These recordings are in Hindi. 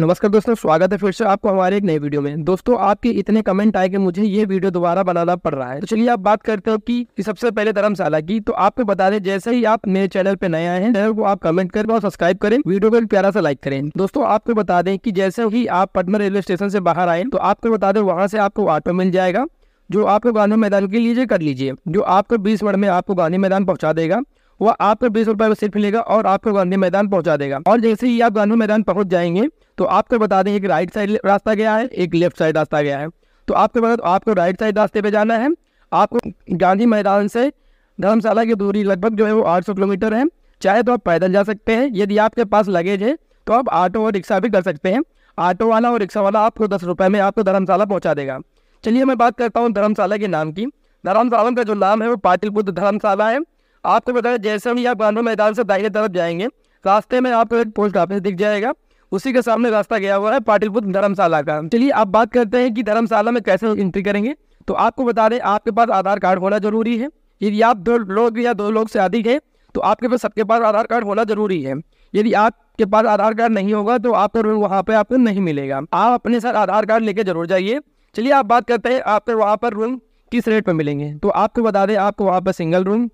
नमस्कार दोस्तों स्वागत है फिर से आपको हमारे एक नए वीडियो में दोस्तों आपके इतने कमेंट आए कि मुझे ये वीडियो दोबारा बनाना पड़ रहा है तो चलिए आप बात करते हो कि, कि सबसे पहले धर्मशाला की तो आपको बता दें जैसे ही आप मेरे चैनल पे नए आए हैं चैनल को आप कमेंट करें और सब्सक्राइब करें वीडियो को प्यारा सा लाइक करें दोस्तों आपको बता दें की जैसे ही आप पटना रेलवे स्टेशन से बाहर आए तो आपको बता दें वहाँ से आपको ऑटो मिल जाएगा जो आपको गांधी मैदान के लिए कर लीजिए जो आपको बीस मिनट में आपको गांधी मैदान पहुँचा देगा वह आपको बीस रुपए में सिर्फ मिलेगा और आपको गांधी मैदान पहुंचा देगा और जैसे ही आप गांधी मैदान पहुंच जाएंगे तो आपको बता दें एक राइट साइड रास्ता गया है एक लेफ्ट साइड रास्ता गया है तो आपको बता तो आपको राइट साइड रास्ते पर जाना है आपको गांधी मैदान से धर्मशाला की दूरी लगभग जो है वो आठ किलोमीटर है चाहे तो आप पैदल जा सकते हैं यदि आपके पास लगेज है तो आप ऑटो और रिक्शा भी कर सकते हैं ऑटो वाला और रिक्शा वाला आपको दस रुपये में आपको धर्मशाला पहुँचा देगा चलिए मैं बात करता हूँ धर्मशाला के नाम की धर्मशाला का जो नाम है वो पाटिलपुत्र धर्मशाला है आपको बताया जैसे हम यहाँ बानवा मैदान से दाहिने तरफ जाएंगे रास्ते में आपको एक पोस्ट ऑफिस दिख जाएगा उसी के सामने रास्ता गया हुआ है पाटिलपुर धर्मशाला का चलिए आप बात करते हैं कि धर्मशाला में कैसे एंट्री करेंगे तो आपको बता दें आपके पास आधार कार्ड होना जरूरी है यदि आप दो लोग या दो लोग से अधिक हैं तो आपके पास सबके पास आधार कार्ड होना जरूरी है यदि आपके पास आधार कार्ड नहीं होगा तो आपका रूम वहाँ पर आपको नहीं मिलेगा आप अपने साथ आधार कार्ड लेके जरूर जाइए चलिए आप बात करते हैं आपके वहाँ पर रूम किस रेट पर मिलेंगे तो आपको बता दें आपको वहाँ पर single room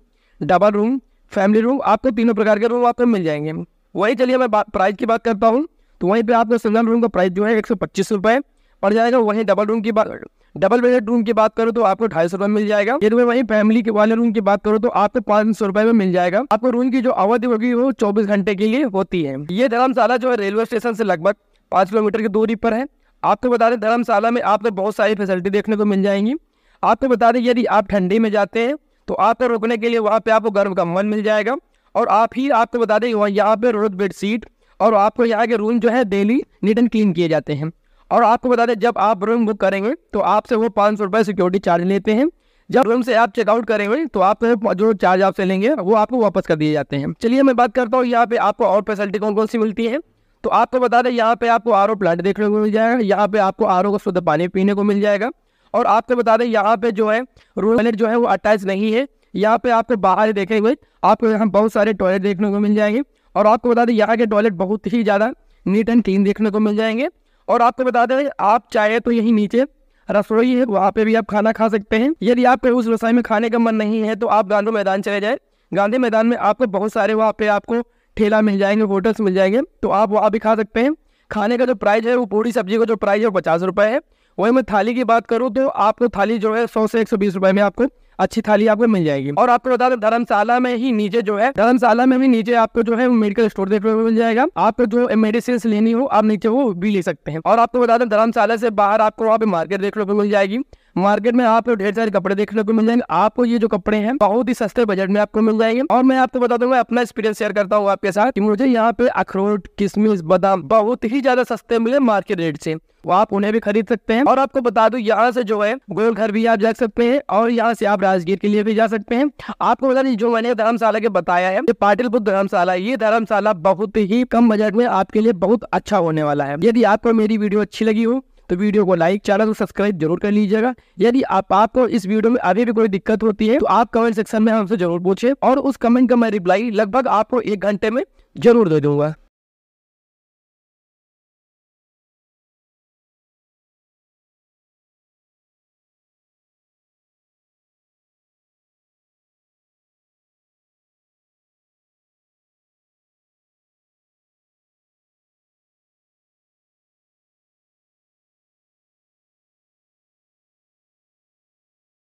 double room family room आपको तीनों प्रकार के रूम आपको मिल जाएंगे वहीं चलिए मैं प्राइस की बात करता हूँ तो वहीं पर आपका सिंगल रूम का प्राइस जो है एक सौ पच्चीस रुपये पड़ जाएगा वहीं डबल रूम की बात डबल बेड रूम की बात करो तो आपको ढाई सौ रुपये मिल जाएगा यदि मैं वहीं फैमिली के वाले रूम की बात करो तो आपको पाँच सौ रुपये में मिल जाएगा आपको रूम की जो अवधि होगी वो चौबीस घंटे के लिए होती है ये धर्मशाला जो है रेलवे स्टेशन से लगभग पाँच किलोमीटर की दूरी पर है आपको बता दें धर्मशाला में आपको बहुत सारी फैसिलिटी देखने को मिल जाएंगी आपको बता दें यदि आप ठंडी में जाते हैं तो आपके रुकने के लिए वहाँ पे आपको गर्म कम्बल मिल जाएगा और आप ही आपको बता दें यहाँ पर रोड बेड सीट और आपको यहाँ के रूम जो है डेली नीट एंड क्लीन किए जाते हैं और आपको बता दें जब आप रूम बुक करेंगे तो आपसे वो पाँच सौ रुपये सिक्योरिटी चार्ज लेते हैं जब रूम से आप चेकआउट करेंगे तो आप जो चार्ज आपसे लेंगे वो आपको वापस कर दिए जाते हैं चलिए मैं बात करता हूँ यहाँ पे आपको और फैसिलिटी कौन कौन सी मिलती है तो आपको बता दें यहाँ पे आपको आर प्लांट देखने को मिल जाएगा यहाँ पे आपको आर का शुद्ध पानी पीने को मिल जाएगा और आपको बता दें यहाँ पे जो है रूम टॉयलेट जो है वो अटैच नहीं है यहाँ पे आपको बाहर देखे हुए आपको यहाँ बहुत सारे टॉयलेट देखने को मिल जाएंगे और आपको बता दें यहाँ के टॉयलेट बहुत ही ज़्यादा नीट एंड क्लीन देखने को मिल जाएंगे और आपको बता दें आप चाहे तो यहीं नीचे रसोई है वहाँ पे भी आप खाना खा सकते हैं यदि आपके उस रसोई में खाने का मन नहीं है तो आप गांधी मैदान चले जाए गांधी मैदान में आपको बहुत सारे वहाँ पे आपको ठेला मिल जाएंगे होटल्स मिल जाएंगे तो आप वहाँ भी खा सकते हैं खाने का जो प्राइस है वो पूरी सब्जी का जो प्राइस है वो पचास रुपये है वही मैं थाली की बात करूँ तो आपको थाली जो है सौ से एक सौ बीस रुपये में आपको अच्छी थाली आपको मिल जाएगी और आपको बता दें धर्मशाला में ही नीचे जो है धर्मशाला में भी नीचे आपको जो है मेडिकल स्टोर देखने को मिल जाएगा आपको जो मेडिसिन लेनी हो आप नीचे वो भी ले सकते हैं और आपको बता दें धर्मशाला से बाहर आपको वहाँ पे मार्केट देखने को मिल जाएगी मार्केट में आपको ढेर सारे कपड़े देखने को मिल जाएंगे आपको ये जो कपड़े हैं बहुत ही सस्ते बजट में आपको मिल जाएंगे और मैं आपको बता दूंगा अपना एक्सपीरियंस शेयर करता हूँ आपके साथ कि मुझे यहाँ पे अखरोट किशमिश बादाम बहुत ही ज्यादा सस्ते मिले मार्केट रेट से वो आप उन्हें भी खरीद सकते हैं और आपको बता दू यहाँ से जो है गोलघर घर भी आप जा सकते हैं और यहाँ से आप राजगीर के लिए भी जा सकते हैं आपको बता दें जो मैंने धर्मशाला के बताया है पाटिलपुर धर्मशाला ये धर्मशाला बहुत ही कम बजट में आपके लिए बहुत अच्छा होने वाला है यदि आपको मेरी वीडियो अच्छी लगी हो तो वीडियो को लाइक चैनल को सब्सक्राइब जरूर कर लीजिएगा यदि आप आपको इस वीडियो में अभी भी कोई दिक्कत होती है तो आप कमेंट सेक्शन में हमसे जरूर पूछे और उस कमेंट का मैं रिप्लाई लगभग आपको एक घंटे में जरूर दे दूंगा